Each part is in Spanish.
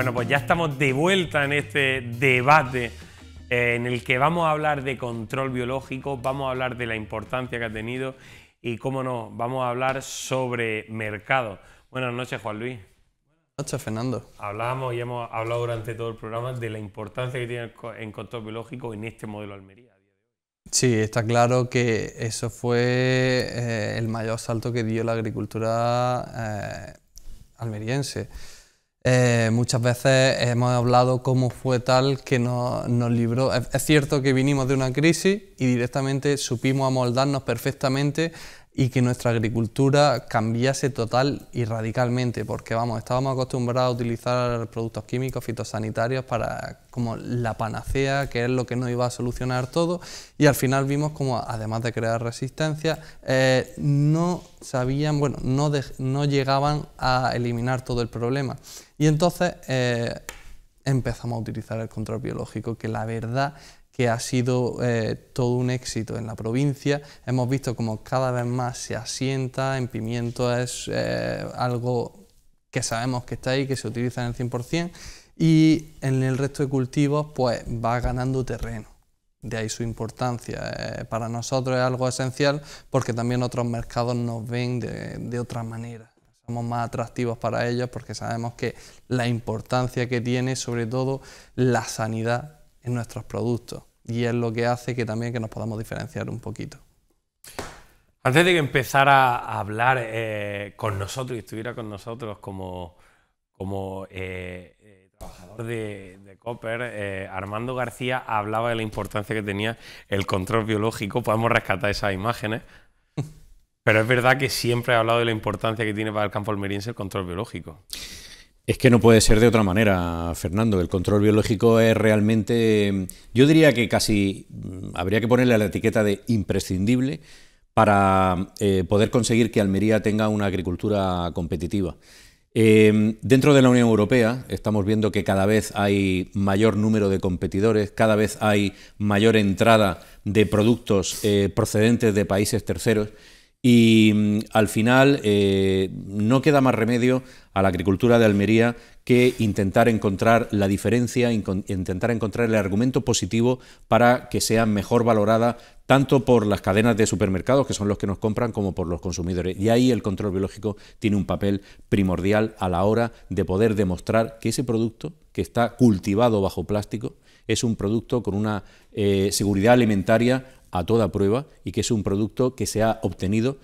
Bueno, pues ya estamos de vuelta en este debate eh, en el que vamos a hablar de control biológico, vamos a hablar de la importancia que ha tenido y, cómo no, vamos a hablar sobre mercado. Buenas noches, Juan Luis. Buenas noches, Fernando. Hablamos y hemos hablado durante todo el programa de la importancia que tiene el control biológico en este modelo Almería. Sí, está claro que eso fue eh, el mayor salto que dio la agricultura eh, almeriense. Eh, muchas veces hemos hablado cómo fue tal que nos, libró. Es, es, cierto que vinimos de una crisis y directamente supimos amoldarnos perfectamente y que nuestra agricultura cambiase total y radicalmente, porque vamos, estábamos acostumbrados a utilizar productos químicos, fitosanitarios para como la panacea, que es lo que nos iba a solucionar todo, y al final vimos como, además de crear resistencia, eh, no sabían, bueno, no, no llegaban a eliminar todo el problema. Y entonces eh, empezamos a utilizar el control biológico, que la verdad que ha sido eh, todo un éxito en la provincia. Hemos visto como cada vez más se asienta, en pimiento es eh, algo que sabemos que está ahí, que se utiliza en el 100%, y en el resto de cultivos pues va ganando terreno. De ahí su importancia. Eh, para nosotros es algo esencial porque también otros mercados nos ven de, otra manera ...somos más atractivos para ellos porque sabemos que la importancia que tiene sobre todo la sanidad en nuestros productos y es lo que hace que también que nos podamos diferenciar un poquito. Antes de que empezara a hablar eh, con nosotros y estuviera con nosotros como, como eh, eh, trabajador de, Copper, Armando García hablaba de la importancia que tenía el control biológico. Podemos rescatar esas imágenes. Pero es verdad que siempre ha hablado de la importancia que tiene para el campo almeriense el control biológico. Es que no puede ser de otra manera, Fernando. El control biológico es realmente, yo diría que casi mm, habría que ponerle la etiqueta de imprescindible para eh, poder conseguir que Almería tenga una agricultura competitiva. Eh, dentro de la Unión Europea estamos viendo que cada vez hay mayor número de competidores, cada vez hay mayor entrada de productos eh, procedentes de países terceros y mm, al final eh, no queda más remedio a la agricultura de Almería que intentar encontrar la diferencia, intentar encontrar el argumento positivo para que sea mejor valorada tanto por las cadenas de supermercados, que son los que nos compran, como por los consumidores. Y ahí el control biológico tiene un papel primordial a la hora de poder demostrar que ese producto que está cultivado bajo plástico es un producto con una eh, seguridad alimentaria a toda prueba y que es un producto que se ha obtenido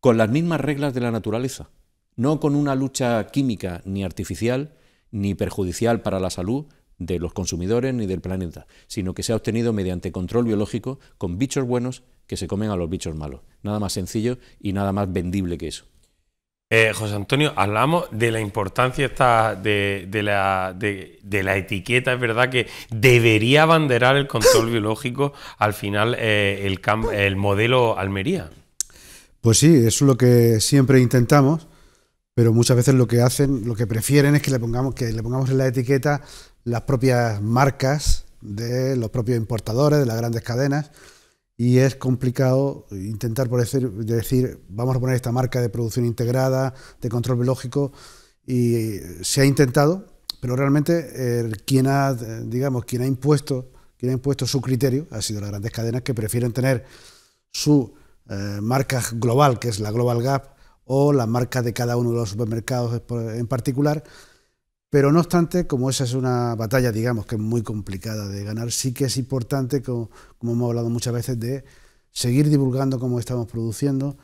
con las mismas reglas de la naturaleza, no con una lucha química ni artificial ni perjudicial para la salud de los consumidores ni del planeta, sino que se ha obtenido mediante control biológico con bichos buenos que se comen a los bichos malos. Nada más sencillo y nada más vendible que eso. Eh, José Antonio, hablamos de la importancia de, la, etiqueta. Es verdad que debería abanderar el control biológico al final eh, el, el, modelo Almería. Pues sí, eso es lo que siempre intentamos, pero muchas veces lo que hacen, lo que prefieren es que le pongamos, que le pongamos en la etiqueta las propias marcas de los propios importadores, de las grandes cadenas y es complicado intentar por decir, decir, vamos a poner esta marca de producción integrada, de control biológico, y eh, se ha intentado, pero realmente eh, quien ha, eh, digamos, quien ha impuesto, quien ha impuesto su criterio ha sido las grandes cadenas que prefieren tener su marca global, que es la Global Gap, o la marca de cada uno de los supermercados en particular, pero no obstante, como esa es una batalla, digamos, que es muy complicada de ganar, sí que es importante, como, hemos hablado muchas veces, de seguir divulgando cómo estamos produciendo,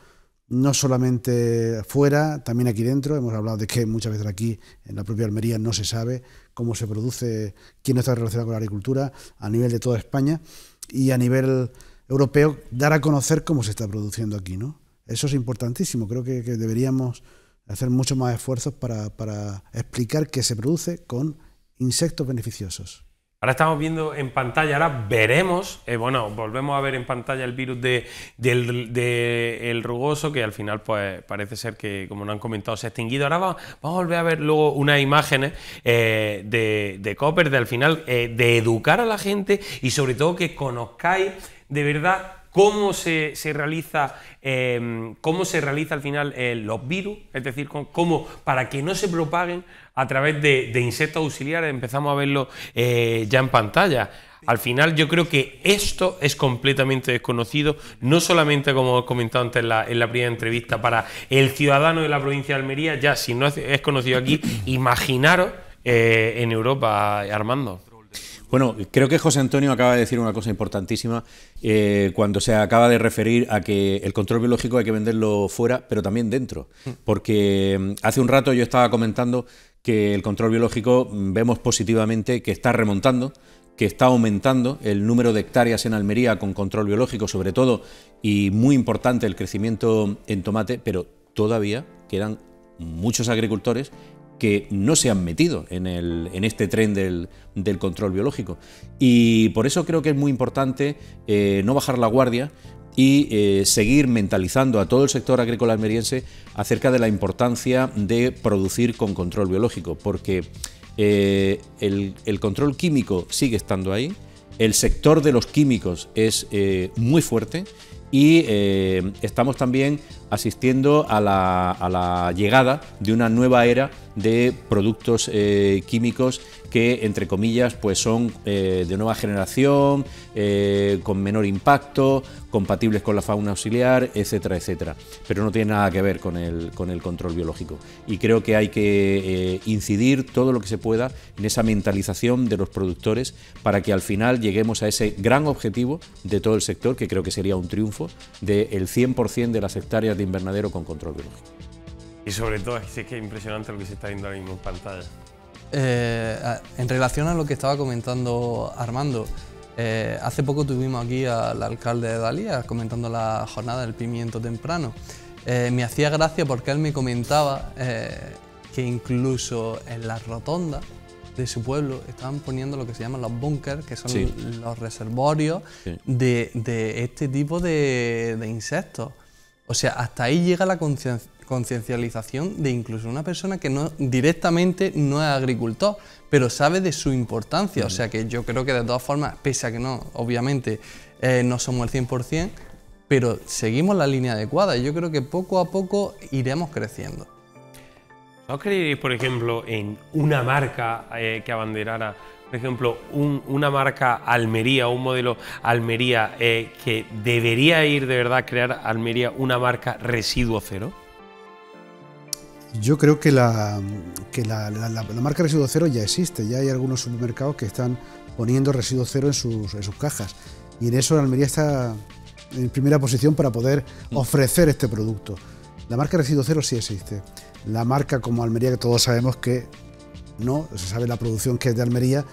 no solamente fuera, también aquí dentro. Hemos hablado de que muchas veces aquí, en la propia Almería, no se sabe cómo se produce, quién está relacionado con la agricultura a nivel de toda España y a nivel europeo, dar a conocer cómo se está produciendo aquí. ¿no? Eso es importantísimo. Creo que deberíamos hacer mucho más esfuerzos para, explicar qué se produce con insectos beneficiosos. Ahora estamos viendo en pantalla, ahora veremos, eh, bueno, volvemos a ver en pantalla el virus de, del rugoso, que al final pues parece ser que, como nos han comentado, se ha extinguido. Ahora vamos, a volver a ver luego unas imágenes eh, de, Copper, de al final, eh, de educar a la gente y sobre todo que conozcáis de verdad cómo se, se realiza, em, cómo se realiza al final eh, los virus, es decir, cómo para que no se propaguen a través de, insectos auxiliares, empezamos a verlo eh, ya en pantalla. Al final yo creo que esto es completamente desconocido, no solamente como he comentado antes en la, primera entrevista, para el ciudadano de la provincia de Almería, ya si no es, conocido aquí, imaginaros eh, en Europa, Armando. Bueno, creo que José Antonio acaba de decir una cosa importantísima eh, cuando se acaba de referir a que el control biológico hay que venderlo fuera, pero también dentro. Mm. Porque mm, hace un rato yo estaba comentando que el control biológico mm, vemos positivamente que está remontando, que está aumentando el número de hectáreas en Almería con control biológico sobre todo y muy importante el crecimiento en tomate, pero todavía quedan muchos agricultores que no se han metido en, el, en este tren del, control biológico. Y por eso creo que es muy importante eh, no bajar la guardia y eh, seguir mentalizando a todo el sector agrícola almeriense acerca de la importancia de producir con control biológico, porque eh, el, el control químico sigue estando ahí, el sector de los químicos es eh, muy fuerte y eh, estamos también asistiendo a la, llegada de una nueva era de productos eh, químicos que, entre comillas, pues son eh, de nueva generación, eh, con menor impacto, compatibles con la fauna auxiliar, etcétera, etcétera. Pero no tiene nada que ver con el, control biológico. Y creo que hay que eh, incidir todo lo que se pueda en esa mentalización de los productores para que al final lleguemos a ese gran objetivo de todo el sector, que creo que sería un triunfo, del 100% de las hectáreas de invernadero con control biológico. Y sobre todo, es que es impresionante lo que se está viendo ahora mismo en pantalla. Eh, en relación a lo que estaba comentando Armando, eh, hace poco tuvimos aquí al alcalde de Dalías comentando la jornada del pimiento temprano. Eh, me hacía gracia porque él me comentaba que incluso en la rotonda de su pueblo estaban poniendo lo que se llaman los bunkers, que son los reservorios de, este tipo de, insectos. O sea, hasta ahí llega la, conciencia conciencialización de incluso una persona que no directamente no es agricultor, pero sabe de su importancia. O mm. sea que yo creo que de todas formas, pese a que no, obviamente eh, no somos el 100%, pero seguimos la línea adecuada y yo creo que poco a poco iremos creciendo. ¿No creéis, por ejemplo, en una marca eh, que abanderara, por ejemplo, una marca Almería, un modelo Almería, eh, que debería ir de verdad a crear Almería una marca residuo cero? Yo creo que la, marca residuo cero ya existe, ya hay algunos supermercados que están poniendo residuo cero en sus, cajas. Y en eso Almería está en primera posición para poder mm. ofrecer este producto. La marca residuo cero sí existe. La marca como Almería, que todos sabemos que no, se sabe la producción que es de Almería,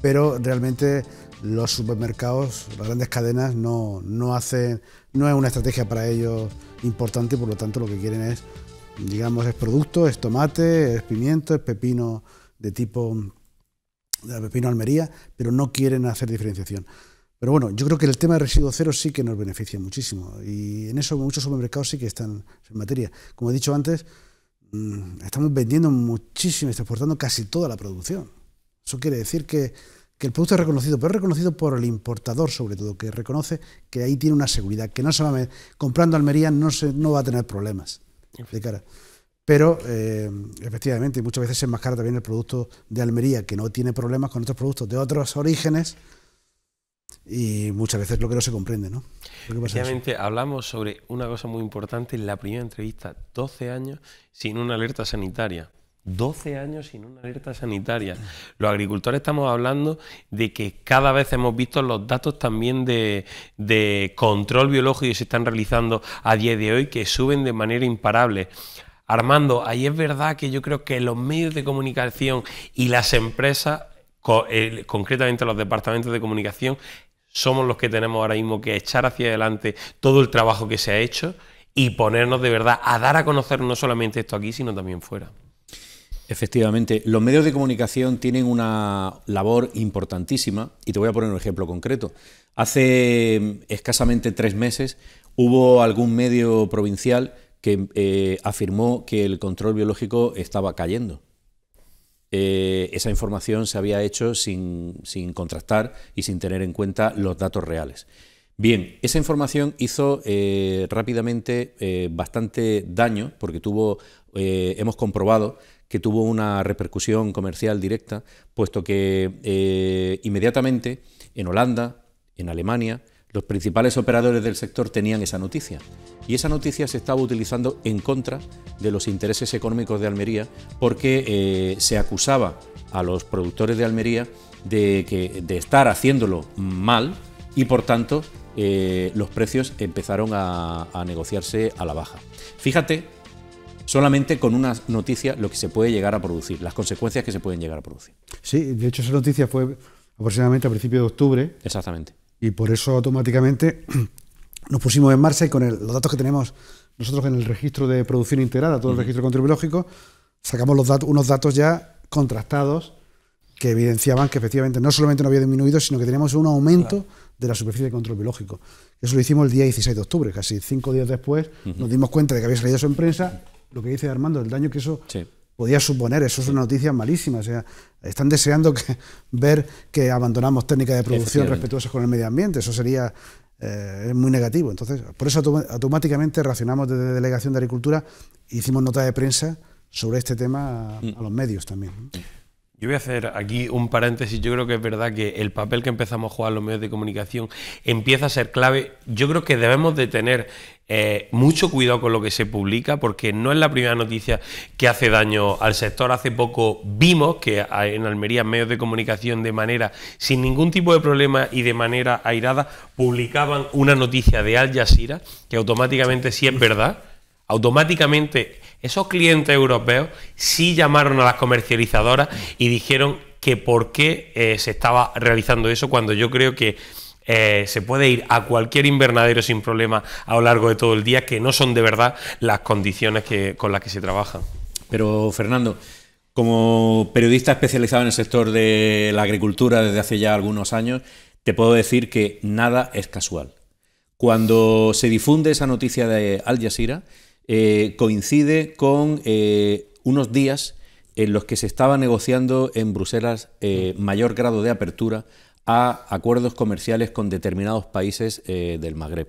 pero realmente los supermercados, las grandes cadenas, no, no hacen, no es una estrategia para ellos importante y por lo tanto lo que quieren es digamos, es producto, es tomate, es pimiento, es pepino de tipo de pepino Almería, pero no quieren hacer diferenciación. Pero bueno, yo creo que el tema de residuo cero sí que nos beneficia muchísimo y en eso muchos supermercados sí que están en materia. Como he dicho antes, mm, estamos vendiendo muchísimo, estamos exportando casi toda la producción. Eso quiere decir que, el producto es reconocido, pero es reconocido por el importador sobre todo, que reconoce que ahí tiene una seguridad, que no solamente comprando Almería no, no va a tener problemas. Pero eh, efectivamente, muchas veces se enmascara también el producto de Almería, que no tiene problemas con otros productos de otros orígenes. Y muchas veces lo que no se comprende, ¿no? Efectivamente, hablamos sobre una cosa muy importante en la primera entrevista, 12 años sin una alerta sanitaria. 12 años sin una alerta sanitaria. Los agricultores estamos hablando de que cada vez hemos visto los datos también de, de control biológico que se están realizando a día de hoy que suben de manera imparable. Armando, ahí es verdad que yo creo que los medios de comunicación y las empresas, concretamente los departamentos de comunicación, somos los que tenemos ahora mismo que echar hacia adelante todo el trabajo que se ha hecho y ponernos de verdad a dar a conocer no solamente esto aquí, sino también fuera. Efectivamente, los medios de comunicación tienen una labor importantísima y te voy a poner un ejemplo concreto. Hace mm, escasamente tres meses hubo algún medio provincial que eh, afirmó que el control biológico estaba cayendo. Eh, esa información se había hecho sin, contrastar y sin tener en cuenta los datos reales. Bien, esa información hizo eh, rápidamente bastante daño porque tuvo eh, hemos comprobado que tuvo una repercusión comercial directa, puesto que eh, inmediatamente en Holanda, en Alemania, los principales operadores del sector tenían esa noticia y esa noticia se estaba utilizando en contra de los intereses económicos de Almería porque eh, se acusaba a los productores de Almería de, que, de estar haciéndolo mal y por tanto los precios empezaron a, a negociarse a la baja. Fíjate solamente con una noticia lo que se puede llegar a producir, las consecuencias que se pueden llegar a producir. Sí, de hecho esa noticia fue aproximadamente a principios de octubre. Exactamente. Y por eso automáticamente nos pusimos en marcha y con los datos que tenemos nosotros en el registro de producción integrada, todo el registro control biológico, sacamos los unos datos ya contrastados que evidenciaban que efectivamente no solamente no había disminuido, sino que teníamos un aumento de la superficie de control biológico. Eso lo hicimos el día 16 de octubre, casi cinco días después, nos dimos cuenta de que había salido eso en prensa lo que dice Armando, el daño que eso podía suponer. Eso es una noticia malísima. O sea, están deseando que, ver que abandonamos técnicas de producción respetuosas con el medio ambiente. Eso sería eh, muy negativo. Entonces, por eso automáticamente reaccionamos desde Delegación de Agricultura, hicimos nota de prensa sobre este tema mm. a los medios también. Yo voy a hacer aquí un paréntesis. Yo creo que es verdad que el papel que empezamos a jugar los medios de comunicación empieza a ser clave. Yo creo que debemos de tener eh, mucho cuidado con lo que se publica porque no es la primera noticia que hace daño al sector. Hace poco vimos que en Almería medios de comunicación de manera sin ningún tipo de problema y de manera airada publicaban una noticia de Al Jazeera que automáticamente, si es verdad, automáticamente esos clientes europeos sí llamaron a las comercializadoras y dijeron que por qué eh, se estaba realizando eso cuando yo creo que eh, se puede ir a cualquier invernadero sin problema a lo largo de todo el día, que no son de verdad las condiciones con las que se trabaja. Pero Fernando, como periodista especializado en el sector de la agricultura desde hace ya algunos años, te puedo decir que nada es casual. Cuando se difunde esa noticia de Al Jazeera, eh, coincide con eh, unos días en los que se estaba negociando en Bruselas eh, mayor grado de apertura a acuerdos comerciales con determinados países del Magreb.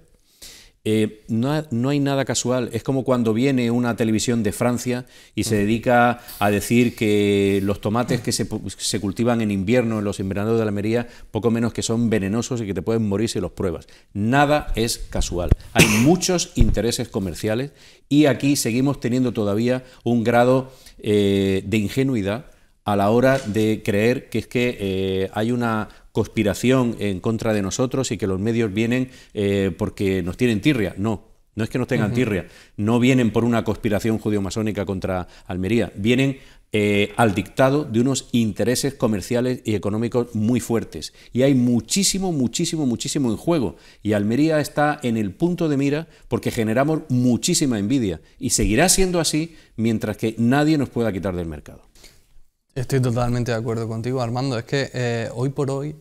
Eh, no, no, hay nada casual. Es como cuando viene una televisión de Francia y se dedica a decir que los tomates que se, se cultivan en invierno en los invernaderos de Almería, poco menos que son venenosos y que te pueden morir si los pruebas. Nada es casual. Hay muchos intereses comerciales y aquí seguimos teniendo todavía un grado eh, de ingenuidad a la hora de creer que es que eh, hay una conspiración en contra de nosotros y que los medios vienen eh, porque nos tienen tirria. No, no es que nos tengan tirria. No vienen por una conspiración judío masónica contra Almería. Vienen eh, al dictado de unos intereses comerciales y económicos muy fuertes. Y hay muchísimo, muchísimo, muchísimo en juego. Y Almería está en el punto de mira porque generamos muchísima envidia. Y seguirá siendo así mientras que nadie nos pueda quitar del mercado. Estoy totalmente de acuerdo contigo, Armando. Es que eh, hoy por hoy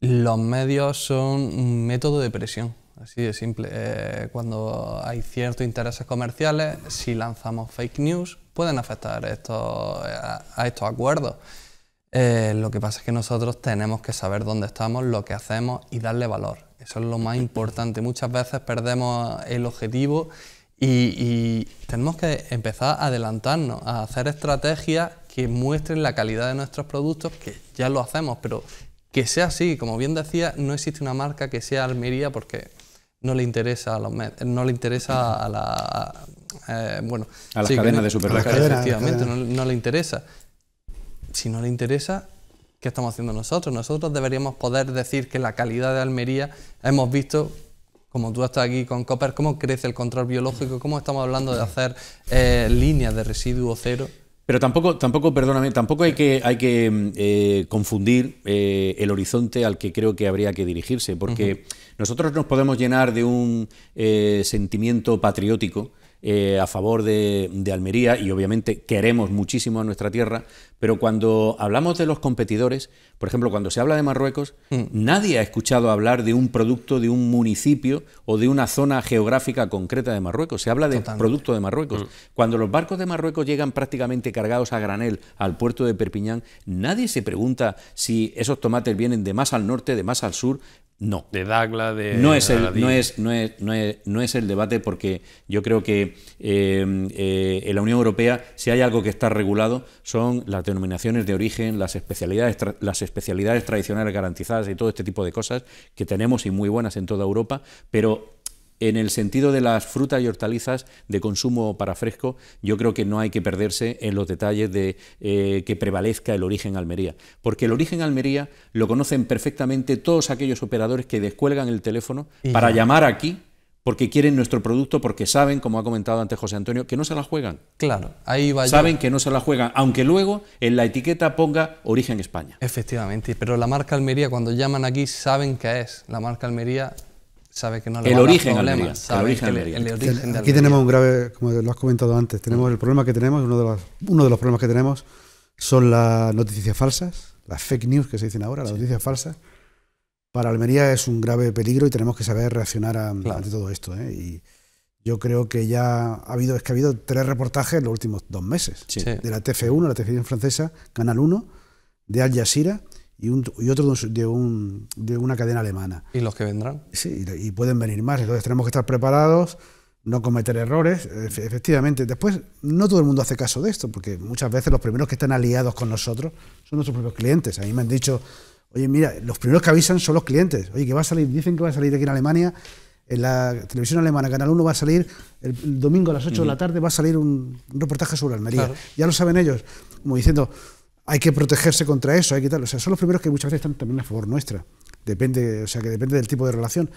los medios son un método de presión. Así de simple. Eh, cuando hay ciertos intereses comerciales, si lanzamos fake news, pueden afectar eh, a, estos acuerdos. lo que pasa es que nosotros tenemos que saber dónde estamos, lo que hacemos y darle valor. Eso es lo más importante. Muchas veces perdemos el objetivo y, y tenemos que empezar a adelantarnos, a hacer estrategias que muestren la calidad de nuestros productos, que ya lo hacemos, pero que sea así, como bien decía, no existe una marca que sea Almería porque no le interesa a los no le interesa a la eh, bueno a las de supermercados efectivamente no, le interesa si no le interesa qué estamos haciendo nosotros nosotros deberíamos poder decir que la calidad de Almería hemos visto como tú estás aquí con Copper cómo crece el control biológico cómo estamos hablando de hacer eh, líneas de residuo cero pero tampoco, tampoco, perdóname, tampoco hay que, hay que mm, eh, confundir eh, el horizonte al que creo que habría que dirigirse, porque nosotros nos podemos llenar de un eh, sentimiento patriótico. a favor de, de, Almería y obviamente queremos muchísimo a nuestra tierra, pero cuando hablamos de los competidores, por ejemplo, cuando se habla de Marruecos, hmm. nadie ha escuchado hablar de un producto de un municipio o de una zona geográfica concreta de Marruecos. Se habla de producto de Marruecos. Hmm. Cuando los barcos de Marruecos llegan prácticamente cargados a granel al puerto de Perpiñán, nadie se pregunta si esos tomates vienen de más al norte, de más al sur. No. De Dagla, de. No es, el, no es, no es, no es, el debate porque yo creo que eh, eh, en la Unión Europea, si hay algo que está regulado, son las denominaciones de origen, las especialidades, las especialidades tradicionales garantizadas y todo este tipo de cosas que tenemos y muy buenas en toda Europa, pero en el sentido de las frutas y hortalizas de consumo para fresco, yo creo que no hay que perderse en los detalles de eh, que prevalezca el origen Almería, porque el origen Almería lo conocen perfectamente todos aquellos operadores que descuelgan el teléfono para llamar aquí porque quieren nuestro producto, porque saben, como ha comentado antes José Antonio, que no se la juegan. Claro, ahí va. Saben que no se la juegan, aunque luego en la etiqueta ponga origen España. Efectivamente, pero la marca Almería, cuando llaman aquí, saben qué es. La marca Almería sabe que no la el origen el origen, origen Aquí tenemos un grave, como lo has comentado antes, tenemos el problema que tenemos, uno de los, uno de los problemas que tenemos son las noticias falsas, las fake news que se dicen ahora, las noticias falsas para Almería es un grave peligro y tenemos que saber reaccionar ante todo esto. ¿eh? Y yo creo que ya ha habido, es que ha habido tres reportajes en los últimos dos meses. De la TF1, la televisión francesa, Canal 1, de Al Jazeera y, otro de, una cadena alemana. ¿Y los que vendrán? Sí, y, y pueden venir más. Entonces tenemos que estar preparados no cometer errores, efectivamente. Después, no todo el mundo hace caso de esto, porque muchas veces los primeros que están aliados con nosotros son nuestros propios clientes. A mí me han dicho, Oye, mira, los primeros que avisan son los clientes. Oye, que va a salir, dicen que va a salir aquí en Alemania, en la televisión alemana, Canal 1 va a salir el, domingo a las 8 de la tarde, va a salir un, reportaje sobre Almería. Ya lo saben ellos, como diciendo, hay que protegerse contra eso, hay que tal. O sea, son los primeros que muchas veces están también a favor nuestra. Depende, o sea, que depende del tipo de relación.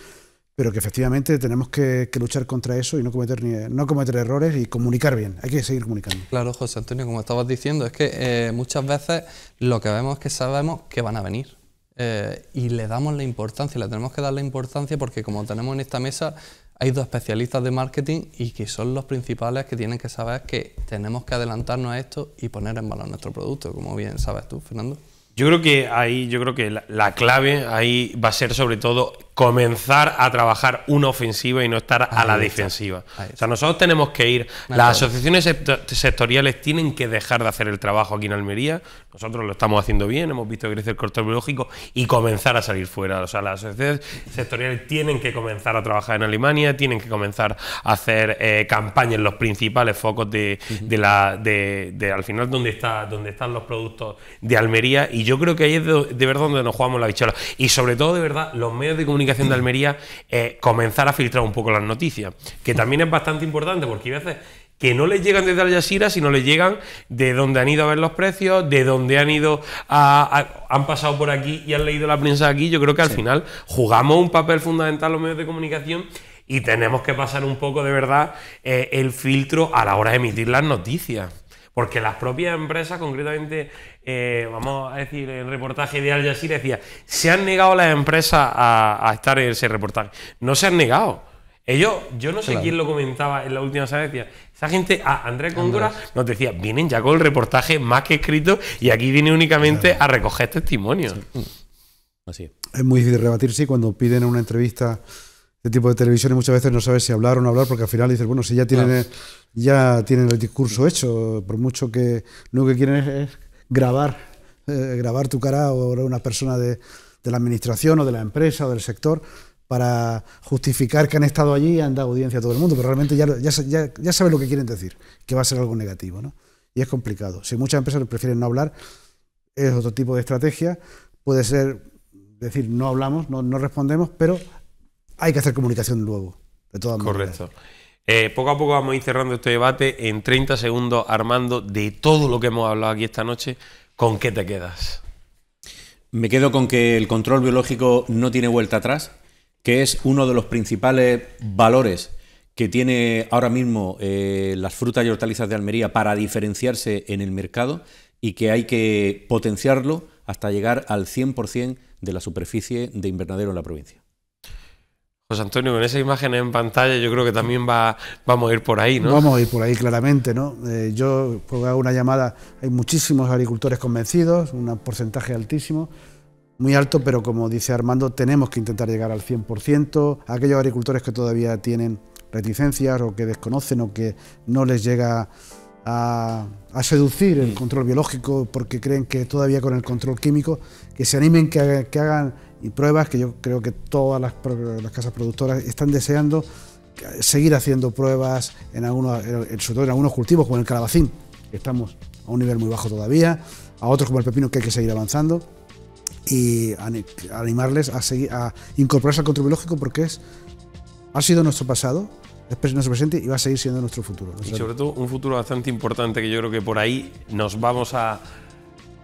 Pero que efectivamente tenemos que, luchar contra eso y no cometer, no cometer errores y comunicar bien. Hay que seguir comunicando. Claro, José Antonio, como estabas diciendo, es que eh, muchas veces lo que vemos es que sabemos que van a venir. Eh, y le damos la importancia, le tenemos que dar la importancia porque como tenemos en esta mesa hay dos especialistas de marketing y que son los principales que tienen que saber que tenemos que adelantarnos a esto y poner en valor nuestro producto, como bien sabes tú, Fernando. Yo creo que ahí, yo creo que la, clave ahí va a ser sobre todo comenzar a trabajar una ofensiva y no estar a la defensiva. O sea, nosotros tenemos que ir. las asociaciones sectoriales tienen que dejar de hacer el trabajo aquí en Almería. Nosotros lo estamos haciendo bien, hemos visto crecer el corte biológico y comenzar a salir fuera. O sea, las sociedades sectoriales tienen que comenzar a trabajar en Alemania, tienen que comenzar a hacer eh, campañas en los principales focos de, la. De, al final, donde, está, donde están los productos de Almería. Y yo creo que ahí es de, verdad donde nos jugamos la bichola. Y sobre todo, de verdad, los medios de comunicación de Almería, eh, comenzar a filtrar un poco las noticias, que también es bastante importante porque a veces que no les llegan desde Al Jazeera, sino les llegan de donde han ido a ver los precios, de donde han ido a, han pasado por aquí y han leído la prensa aquí. Yo creo que al final jugamos un papel fundamental los medios de comunicación y tenemos que pasar un poco de verdad eh, el filtro a la hora de emitir las noticias. Porque las propias empresas, concretamente, eh, vamos a decir, el reportaje de Al Jazeera decía, se han negado las empresas a, a estar en ese reportaje. No se han negado ellos, eh, yo no sé quién lo comentaba en la última vez, esa gente, a ah, Andrés Condora nos decía, vienen ya con el reportaje más que escrito y aquí viene únicamente a recoger testimonios. Mm. Así es. muy difícil rebatir, sí, cuando piden una entrevista de tipo de televisión y muchas veces no sabes si hablar o no hablar porque al final dices, bueno, si ya tienen, ya tienen el discurso hecho, por mucho que lo que quieren es, grabar, eh, grabar tu cara o una persona de la administración o de la empresa o del sector para justificar que han estado allí y han dado audiencia a todo el mundo, pero realmente ya, ya, saben lo que quieren decir, que va a ser algo negativo, ¿no? Y es complicado. Si muchas empresas prefieren no hablar, es otro tipo de estrategia, puede ser decir, no hablamos, no, respondemos, pero hay que hacer comunicación luego, de todas maneras. Correcto. Eh, poco a poco vamos a ir cerrando este debate. En 30 segundos, Armando, de todo lo que hemos hablado aquí esta noche, ¿con qué te quedas? Me quedo con que el control biológico no tiene vuelta atrás, que es uno de los principales valores que tiene ahora mismo eh, las frutas y hortalizas de Almería para diferenciarse en el mercado y que hay que potenciarlo hasta llegar al 100% de la superficie de invernadero en la provincia. José Antonio, con esa imagen en pantalla yo creo que también va, vamos a ir por ahí, ¿no? Vamos a ir por ahí claramente, ¿no? Eh, yo pues, hago una llamada, hay muchísimos agricultores convencidos, un porcentaje altísimo, muy alto, pero como dice Armando, tenemos que intentar llegar al 100%. A aquellos agricultores que todavía tienen reticencias o que desconocen o que no les llega a, seducir el mm. control biológico porque creen que todavía con el control químico, que se animen, que, hagan pruebas, que yo creo que todas las, casas productoras están deseando seguir haciendo pruebas, en algunos, sobre en algunos cultivos, como el calabacín, que estamos a un nivel muy bajo todavía, a otros como el pepino que hay que seguir avanzando y animarles a, seguir, a incorporarse al control biológico porque es, ha sido nuestro pasado, es nuestro presente y va a seguir siendo nuestro futuro. Y sobre todo un futuro bastante importante que yo creo que por ahí nos vamos a...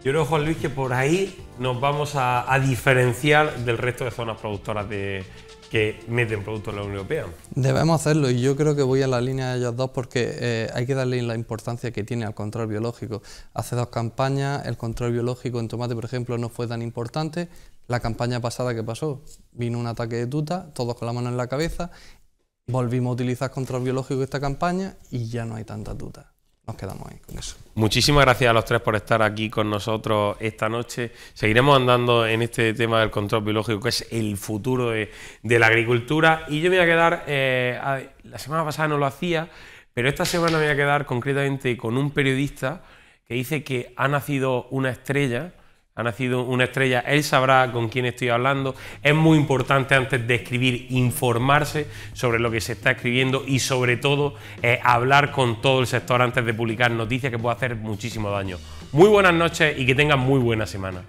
Yo creo, Juan Luis, que por ahí nos vamos a diferenciar del resto de zonas productoras de, que meten productos en la Unión Europea. Debemos hacerlo y yo creo que voy a la línea de ellos dos porque eh, hay que darle la importancia que tiene al control biológico. Hace dos campañas el control biológico en tomate, por ejemplo, no fue tan importante. La campaña pasada que pasó, vino un ataque de tuta, todos con la mano en la cabeza, volvimos a utilizar control biológico esta campaña y ya no hay tanta tuta nos quedamos ahí con eso. Muchísimas gracias a los tres por estar aquí con nosotros esta noche. Seguiremos andando en este tema del control biológico, que es el futuro de, la agricultura. Y yo me voy a quedar, eh, la semana pasada no lo hacía, pero esta semana me voy a quedar concretamente con un periodista que dice que ha nacido una estrella ha nacido una estrella, él sabrá con quién estoy hablando. Es muy importante antes de escribir informarse sobre lo que se está escribiendo y sobre todo eh, hablar con todo el sector antes de publicar noticias que puede hacer muchísimo daño. Muy buenas noches y que tengan muy buena semana.